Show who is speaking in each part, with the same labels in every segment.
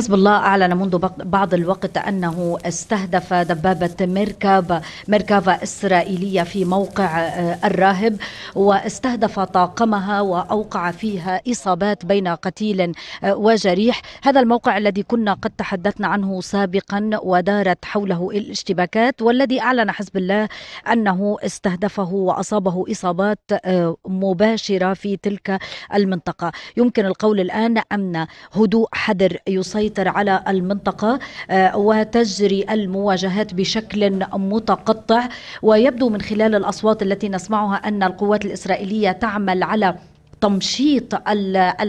Speaker 1: حزب الله أعلن منذ بعض الوقت أنه استهدف دبابة مركب ميركافا إسرائيلية في موقع آه، الراهب واستهدف طاقمها وأوقع فيها إصابات بين قتيل آه، وجريح هذا الموقع الذي كنا قد تحدثنا عنه سابقا ودارت حوله الاشتباكات والذي أعلن حزب الله أنه استهدفه وأصابه إصابات آه، مباشرة في تلك المنطقة يمكن القول الآن أمن هدوء حذر يسيطر تسيطر على المنطقة آه، وتجري المواجهات بشكل متقطع ويبدو من خلال الأصوات التي نسمعها أن القوات الإسرائيلية تعمل على تمشيط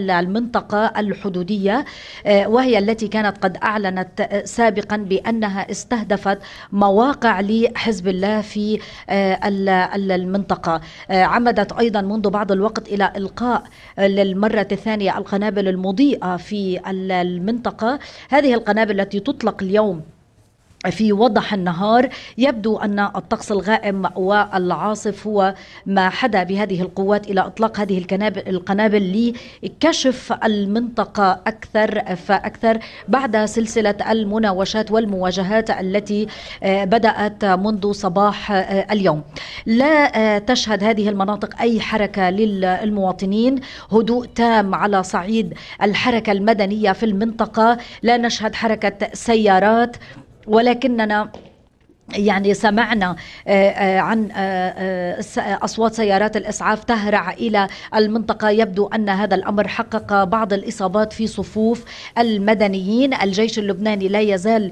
Speaker 1: المنطقة الحدودية آه، وهي التي كانت قد أعلنت آه، سابقا بأنها استهدفت مواقع لحزب الله في آه، المنطقة عمدت أيضا منذ بعض الوقت إلى إلقاء للمرة الثانية القنابل المضيئة في المنطقة هذه القنابل التي تطلق اليوم في وضح النهار يبدو أن الطقس الغائم والعاصف هو ما حدا بهذه القوات إلى إطلاق هذه القنابل لكشف المنطقة أكثر فأكثر بعد سلسلة المناوشات والمواجهات التي آه، بدأت منذ صباح آه، اليوم لا آه، تشهد هذه المناطق أي حركة للمواطنين هدوء تام على صعيد الحركة المدنية في المنطقة لا نشهد حركة سيارات ولكننا يعني سمعنا آه، آه، عن آه، اصوات سيارات الاسعاف تهرع الى المنطقه يبدو ان هذا الامر حقق بعض الاصابات في صفوف المدنيين الجيش اللبناني لا يزال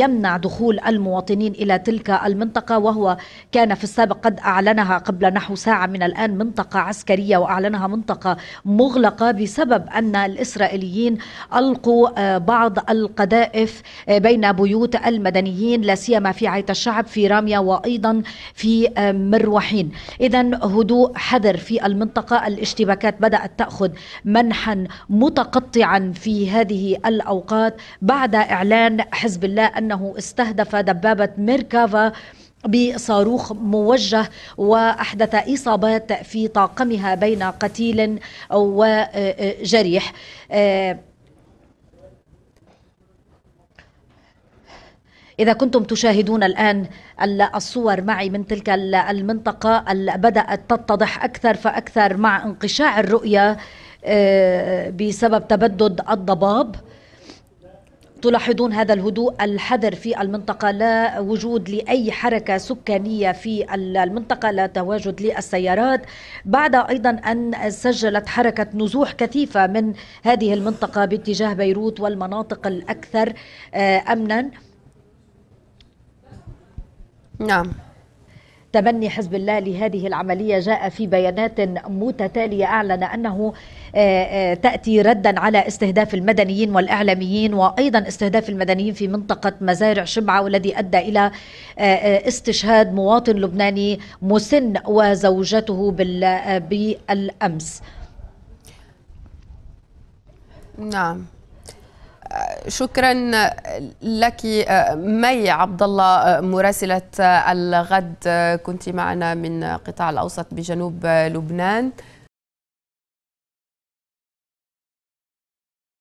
Speaker 1: يمنع دخول المواطنين الى تلك المنطقه وهو كان في السابق قد اعلنها قبل نحو ساعه من الان منطقه عسكريه واعلنها منطقه مغلقه بسبب ان الاسرائيليين القوا بعض القذائف بين بيوت المدنيين لا سيما في الشعب في راميا وأيضا في آه، مروحين إذا هدوء حذر في المنطقة الاشتباكات بدأت تأخذ منحا متقطعا في هذه الأوقات بعد إعلان حزب الله أنه استهدف دبابة ميركافا بصاروخ موجه واحدث اصابات في طاقمها بين قتيل وجريح آه، آه، إذا كنتم تشاهدون الآن الصور معي من تلك المنطقة بدأت تتضح أكثر فأكثر مع انقشاع الرؤية آه، بسبب تبدد الضباب تلاحظون هذا الهدوء الحذر في المنطقة لا وجود لأي حركة سكانية في المنطقة لا تواجد للسيارات بعد أيضا أن سجلت حركة نزوح كثيفة من هذه المنطقة باتجاه بيروت والمناطق الأكثر آه، أمناً نعم تبني حزب الله لهذه العملية جاء في بيانات متتالية أعلن أنه آه، آه، تأتي ردا على استهداف المدنيين والإعلاميين وأيضا استهداف المدنيين في منطقة مزارع شبعة والذي أدى إلى آه، استشهاد مواطن لبناني مسن وزوجته بالأمس نعم شكرا لك مي عبد الله مراسله الغد كنت معنا من قطاع الاوسط بجنوب لبنان